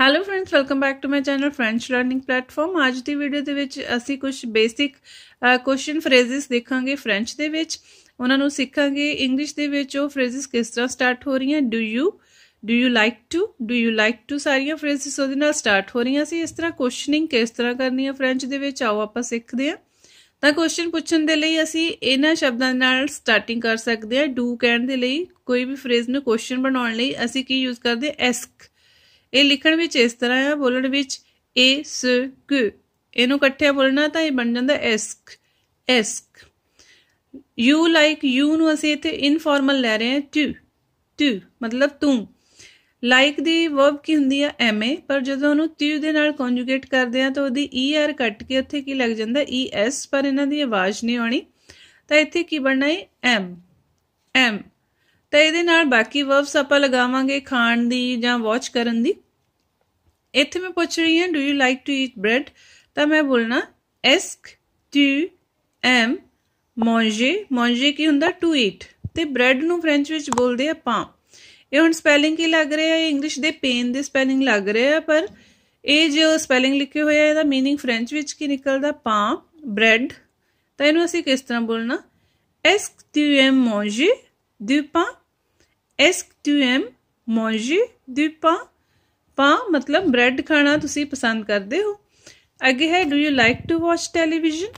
Hello friends welcome back to my channel French learning platform ਅੱਜ ਦੀ video ਦੇ ਵਿੱਚ ਅਸੀਂ ਕੁਝ ਬੇਸਿਕ ਕੁਐਸਚਨ ਫ੍ਰੇਜ਼ਸ ਦੇਖਾਂਗੇ ਫ੍ਰੈਂਚ ਦੇ ਵਿੱਚ ਉਹਨਾਂ ਨੂੰ ਸਿੱਖਾਂਗੇ ਇੰਗਲਿਸ਼ ਦੇ ਵਿੱਚ ਉਹ ਫ੍ਰੇਜ਼ਸ ਕਿਸ ਤਰ੍ਹਾਂ ਸਟਾਰਟ ਹੋ ਰਹੀਆਂ do you do you like to do you like to ਸਾਰੀਆਂ ਫ੍ਰੇਜ਼ਸ ਉਹਦੇ ਨਾਲ ਸਟਾਰਟ ਹੋ ਰਹੀਆਂ ਸੀ ਇਸ ਤਰ੍ਹਾਂ ਕੁਐਸਚਨਿੰਗ ਕਿਸ ਤਰ੍ਹਾਂ ਕਰਨੀ ਹੈ ਫ੍ਰੈਂਚ ਦੇ ਵਿੱਚ ਆਓ ਆਪਾਂ ਸਿੱਖਦੇ ਹਾਂ ਤਾਂ ਕੁਐਸਚਨ ਪੁੱਛਣ ਦੇ ਲਈ ਅਸੀਂ ਇਹਨਾਂ ਸ਼ਬਦਾਂ ਨਾਲ ਸਟਾਰਟਿੰਗ ਕਰ ਸਕਦੇ ਹਾਂ ਡੂ ਕਹਿਣ ਦੇ ਲਈ ਕੋਈ ਵੀ ਫਰੇਜ਼ ਨੂੰ ਕੁਐਸਚਨ ਬਣਾਉਣ ਲਈ ਅਸੀਂ ਕੀ ਯੂਜ਼ ਕਰਦੇ ਐਸਕ ਇਹ ਲਿਖਣ ਵਿੱਚ ਇਸ ਤਰ੍ਹਾਂ ਹੈ ਬੋਲਣ ਵਿੱਚ ਏ ਸ ਕ ਇਹਨੂੰ ਇਕੱਠੇ ਬੋਲਣਾ ਤਾਂ ਇਹ ਬਣ ਜਾਂਦਾ ਐਸਕ ਐਸਕ ਯੂ ਲਾਈਕ ਯੂ ਨੂੰ ਅਸੀਂ ਇੱਥੇ ਇਨਫਾਰਮਲ ਲੈ ਰਹੇ ਹਾਂ ਟੂ ਟੂ ਮਤਲਬ ਤੂੰ ਲਾਈਕ ਦੀ ਵਰਬ ਕੀ ਹੁੰਦੀ ਆ ਐਮ ਪਰ ਜਦੋਂ ਉਹਨੂੰ ਤੂ ਦੇ ਨਾਲ ਕੰਜੂਗੇਟ ਕਰਦੇ ਆ ਤਾਂ ਉਹਦੀ ਈ ਆਰ ਕੱਟ ਕੇ ਉੱਥੇ ਕੀ ਲੱਗ ਜਾਂਦਾ ਈ ਐਸ ਪਰ ਇਹਨਾਂ ਦੀ ਆਵਾਜ਼ ਨਹੀਂ ਆਉਣੀ ਤਾਂ ਇੱਥੇ ਕੀ ਬਣਨਾ ਹੈ ਐਮ ਐਮ ਤਾਂ ਇਹਦੇ ਨਾਲ ਬਾਕੀ ਵਰਬਸ ਆਪਾਂ ਲਗਾਵਾਂਗੇ ਖਾਣ ਦੀ ਜਾਂ ਵਾਚ ਕਰਨ ਦੀ ਇੱਥੇ ਮੈਂ ਪੁੱਛ ਰਹੀ ਹਾਂ do you like to eat bread ਤਾਂ ਮੈਂ ਬੋਲਣਾ ਐਸਕ ਟੂ ਐਮ ਮੋਂਜੇ ਮੋਂਜੇ ਕੀ ਹੁੰਦਾ ਟੂ ਈਟ ਤੇ ਬ੍ਰੈਡ ਨੂੰ ਫ੍ਰੈਂਚ ਵਿੱਚ ਬੋਲਦੇ ਆ ਪਾਂ ਇਹ ਹੁਣ ਸਪੈਲਿੰਗ ਕੀ ਲੱਗ ਰਿਹਾ ਹੈ ਇੰਗਲਿਸ਼ ਦੇ ਪੇਨ ਦੇ ਸਪੈਲਿੰਗ ਲੱਗ ਰਿਹਾ ਪਰ ਇਹ ਜੋ ਸਪੈਲਿੰਗ ਲਿਖੇ ਹੋਇਆ ਇਹਦਾ मीनिंग ਫ੍ਰੈਂਚ ਵਿੱਚ ਕੀ ਨਿਕਲਦਾ ਪਾਂ ਬ੍ਰੈਡ ਤਾਂ ਇਹਨੂੰ ਅਸੀਂ ਕਿਸ ਤਰ੍ਹਾਂ ਬੋਲਣਾ ਐਸਕ ਟੂ ਐਮ ਮੋਂਜੇ ਦੂ ਪਾਂ ਐਸ ਟੂ ਐਮ ਮੌਂਜੀ du pain pain ਮਤਲਬ ਬ੍ਰੈਡ ਖਾਣਾ ਤੁਸੀਂ ਪਸੰਦ ਕਰਦੇ ਹੋ ਅੱਗੇ ਹੈ do you like to watch television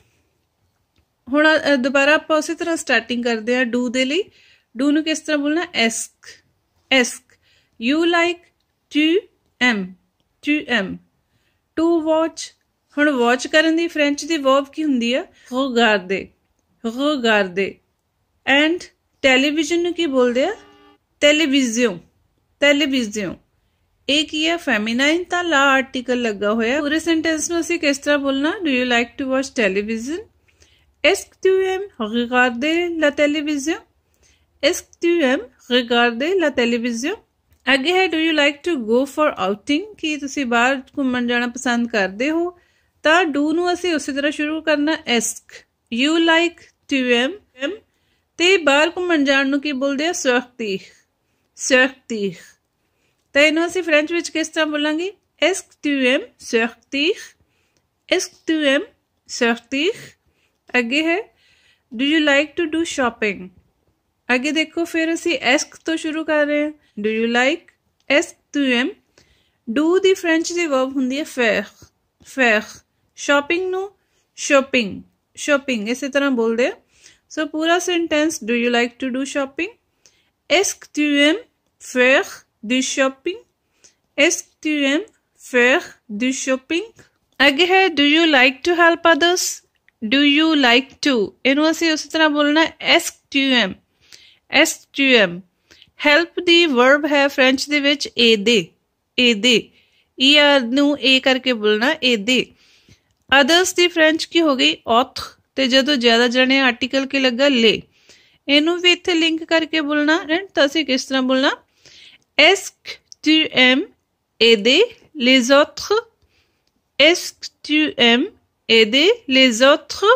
ਹੁਣ ਦੁਬਾਰਾ ਆਪਾਂ ਉਸੇ ਤਰ੍ਹਾਂ ਸਟਾਰਟਿੰਗ ਕਰਦੇ ਆ ਡੂ ਦੇ ਲਈ ਡੂ ਨੂੰ ਕਿਸ ਤਰ੍ਹਾਂ ਬੋਲਣਾ ਐਸਕ ਐਸਕ ਯੂ ਲਾਈਕ ਟੂ ਐਮ ਟੂ ਐਮ ਟੂ ਵਾਚ ਹੁਣ ਵਾਚ ਕਰਨ ਦੀ ਫ੍ਰੈਂਚ ਦੀ ਵਰਬ ਕੀ ਹੁੰਦੀ ਆ ਰਿਗਾਰਦੇ ਰਿਗਾਰਦੇ ਐਂਡ ਟੈਲੀਵਿਜ਼ਨ ਨੂੰ ਕੀ ਬੋਲਦੇ ਆ ਟੈਲੀਵਿਜ਼ਨ ਟੈਲੀਵਿਜ਼ਨ ਇਹ ਕੀ ਹੈ ਫੈਮਿਨਾਈਨ ਤਾਂ ਲਾ ਆਰਟੀਕਲ ਲੱਗਾ ਹੋਇਆ ਪੂਰੇ ਸੈਂਟੈਂਸ ਨੂੰ ਅਸੀਂ ਕਿਸ ਤਰ੍ਹਾਂ ਬੋਲਣਾ do you like to watch television ਐਸਕ ਟੂ ਐਮ ਰਿਗਾਰਡੇ ਲਾ ਟੈਲੀਵਿਜ਼ਨ ਐਸਕ ਟੂ ਐਮ ਰਿਗਾਰਡੇ ਲਾ ਟੈਲੀਵਿਜ਼ਨ ਅੱਗੇ ਹੈ do you like to go for outing ਕੀ ਤੁਸੀਂ ਬਾਹਰ ਘੁੰਮਣ ਜਾਣਾ ਪਸੰਦ ਕਰਦੇ ਹੋ ਤਾਂ ਡੂ ਨੂੰ ਅਸੀਂ ਉਸੇ ਤਰ੍ਹਾਂ ਸ਼ੁਰੂ ਕਰਨਾ ਐਸਕ ਯੂ ਲਾਈਕ ਟੂ ਐਮ ਤੇ ਬਾਹਰ ਘੁੰਮਣ ਜਾਣ ਨੂੰ ਕੀ ਬੋਲਦੇ ਆ ਸਵਖਤੀ सर्कतीख तो इन्हों से फ्रेंच में किस तरह बोलेंगे एस्क टू एम सर्कतीख एस्क टू एम सर्कतीख अगे है do you like to do shopping अगे देखो फिर असं एस्क तो शुरू कर रहे हैं डू यू लाइक एस्क टू एम डू द फ्रेंच की वर्ब होंगी है फैख फैख शॉपिंग शॉपिंग शॉपिंग इस तरह बोलते हैं सो पूरा sentence do you like to do shopping एस्क टू एम faire du shopping? Est-ce que tu aimes faire du shopping? ਅੱਗੇ ਹੈ do you like to help others do you like to ਇਹਨੂੰ ਅਸੀਂ ਉਸੇ ਤਰ੍ਹਾਂ ਬੋਲਣਾ ਐਸ ਟੂ ਐਮ ਐਸ ਟੂ ਐਮ ਹੈਲਪ ਦੀ ਵਰਬ ਹੈ ਫ੍ਰੈਂਚ ਦੇ ਵਿੱਚ ਏਦੇ ਏਦੇ ਇਹ ਨੂੰ ਏ ਕਰਕੇ ਬੋਲਣਾ ਏਦੇ ਅਦਰਸ ਦੀ ਫ੍ਰੈਂਚ ਕੀ ਹੋ ਗਈ ਔਥ ਤੇ ਜਦੋਂ ਜ਼ਿਆਦਾ ਜਣੇ ਆਰਟੀਕਲ ਕੇ ਲੱਗਾ ਲੇ ਇਹਨੂੰ ਵੀ ਇੱਥੇ ਲਿੰਕ ਕਰਕੇ ਬੋਲਣਾ ਰੈਂਟ ਤਾਂ ਅਸੀਂ ਕਿਸ ਤਰ੍ਹਾਂ ਬੋਲਣਾ Est-ce que tu aimes aider les autres? Est-ce que tu aimes aider les autres?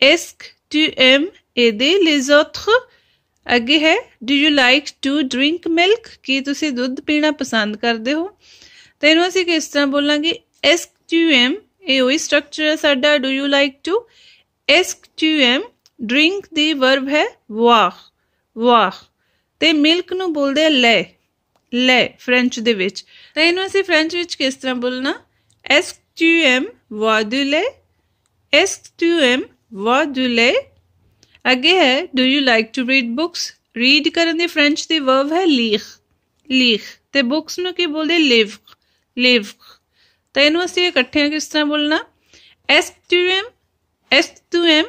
Est-ce que tu aimes aider les autres? आगे है do you like to drink milk की ਤੁਸੀਂ ਦੁੱਧ ਪੀਣਾ ਪਸੰਦ ਕਰਦੇ ਹੋ ਤਾਂ ਇਹਨੂੰ ਅਸੀਂ ਕਿਸ ਤਰ੍ਹਾਂ ਬੋਲਾਂਗੇ ਐਸਕ ਟੂ ਐਮ ਇਹ ਉਹੀ ਸਟਰਕਚਰ ਹੈ ਸਾਡਾ ਡੂ ਯੂ ਲਾਈਕ ਟੂ ਐਸਕ ਟੂ ਐਮ ਡਰਿੰਕ ਦੀ ਵਰਬ ਹੈ ਵਾਹ ਵਾਹ ਤੇ ਮਿਲਕ ਨੂੰ ਬੋਲਦੇ ਆ ਲੈ ਲੈ ਫ੍ਰੈਂਚ ਦੇ ਵਿੱਚ ਤਾਂ ਇਹਨੂੰ ਅਸੀਂ ਫ੍ਰੈਂਚ ਵਿੱਚ ਕਿਸ ਤਰ੍ਹਾਂ ਬੋਲਣਾ ਐਸ ਟੂ ਐਮ ਵਾਦੁਲੇ ਐਸ ਟੂ ਐਮ ਵਾਦੁਲੇ ਅੱਗੇ ਹੈ do you like to read books read ਕਰਨ ਦੇ ਫ੍ਰੈਂਚ ਦੀ ਵਰਬ ਹੈ ਲੀਖ ਲੀਖ ਤੇ ਬੁక్స్ ਨੂੰ ਕੀ ਬੋਲਦੇ ਲਿਵ ਲਿਵ ਤਾਂ ਇਹਨੂੰ ਅਸੀਂ ਇਕੱਠਿਆਂ ਕਿਸ ਤਰ੍ਹਾਂ ਬੋਲਣਾ ਐਸ ਟੂ ਐਮ ਐਸ ਟੂ ਐਮ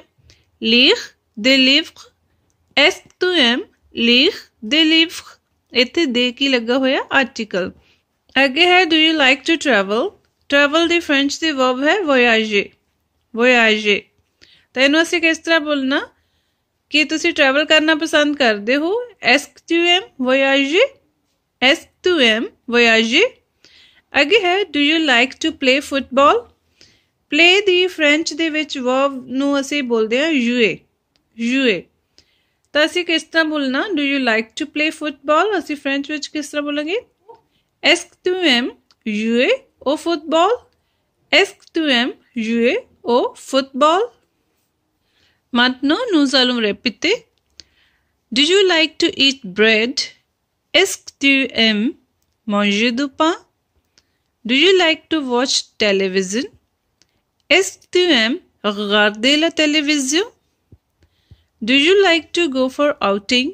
ਲੀਖ ਦੇ ਲਿਵ ਐਸ ਟੂ ਐਮ ਲਿਖ ਦੇ ਲਿਵਰ ਇੱਥੇ ਦੇ ਕੀ ਲੱਗਾ ਹੋਇਆ ਆਰਟੀਕਲ ਅੱਗੇ ਹੈ do you like to travel travel ਦੀ ਫ੍ਰੈਂਚ ਦੀ ਵਰਬ ਹੈ ਵੋਯਾਜੇ ਵੋਯਾਜੇ ਤਾਂ ਇਹਨੂੰ ਅਸੀਂ ਕਿਸ ਤਰ੍ਹਾਂ ਬੋਲਣਾ ਕਿ ਤੁਸੀਂ ਟਰੈਵਲ ਕਰਨਾ ਪਸੰਦ ਕਰਦੇ ਹੋ ਐਸਕ ਟੂ ਐਮ ਵੋਯਾਜੇ ਐਸਕ ਟੂ ਐਮ ਵੋਯਾਜੇ ਅੱਗੇ ਹੈ do you like to play football play ਦੀ ਫ੍ਰੈਂਚ ਦੇ ਵਿੱਚ ਵਰਬ ਨੂੰ ਅਸੀਂ ਬੋਲਦੇ ਹਾਂ ਯੂਏ ਯੂਏ ਤਾਂ ਅਸੀਂ ਕਿਸ ਤਰ੍ਹਾਂ ਬੋਲਣਾ do you like to play football ਅਸੀਂ ਫ੍ਰੈਂਚ ਵਿੱਚ ਕਿਸ ਤਰ੍ਹਾਂ ਬੋਲਾਂਗੇ ਐਸਕ ਟੂ ਐਮ ਜੂਏ ਓ ਫੁੱਟਬਾਲ ਐਸਕ ਟੂ ਐਮ ਜੂਏ ਓ ਫੁੱਟਬਾਲ ਮਤਨੋ ਨੂੰ ਸਾਲੂ ਰੈਪੀਤੇ do you like to eat bread ਐਸਕ ਟੂ ਐਮ ਮਾਂਜੇ ਦੂ ਪਾਂ do you like to watch television ਐਸਕ ਟੂ ਐਮ ਰਗਾਰਡੇ ਲਾ ਟੈਲੀਵਿਜ਼ਨ Do you like to go for outing?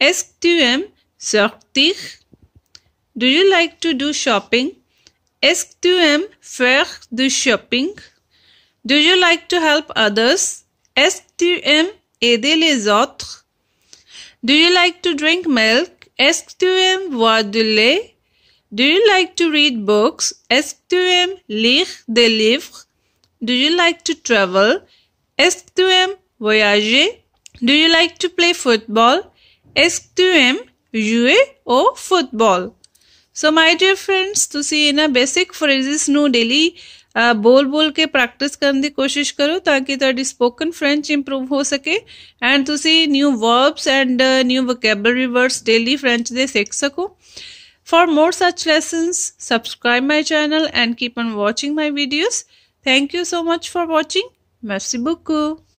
Est-ce que tu aimes sortir? Do you like to do shopping? Est-ce que tu aimes faire du shopping? Do you like to help others? Est-ce que tu aimes aider les autres? Do you like to drink milk? Est-ce que tu aimes boire du lait? Do you like to read books? Est-ce que tu aimes lire des livres? Do you like to travel? Est-ce que tu aimes voyager? Do you like to play football? Est-ce jouer au football? So my dear friends, to in a basic phrases ਨੂੰ daily ਬੋਲ-ਬੋਲ uh, ਕੇ ke practice kandi koshish ਕਰੋ ਤਾਂ ਕਿ spoken French French improve ਹੋ and to see new verbs and uh, new vocabulary words daily French ਦੇ ਸਿੱਖ ਸਕੋ For more such lessons, subscribe my channel and keep on watching my videos. Thank you so much for watching. Merci beaucoup.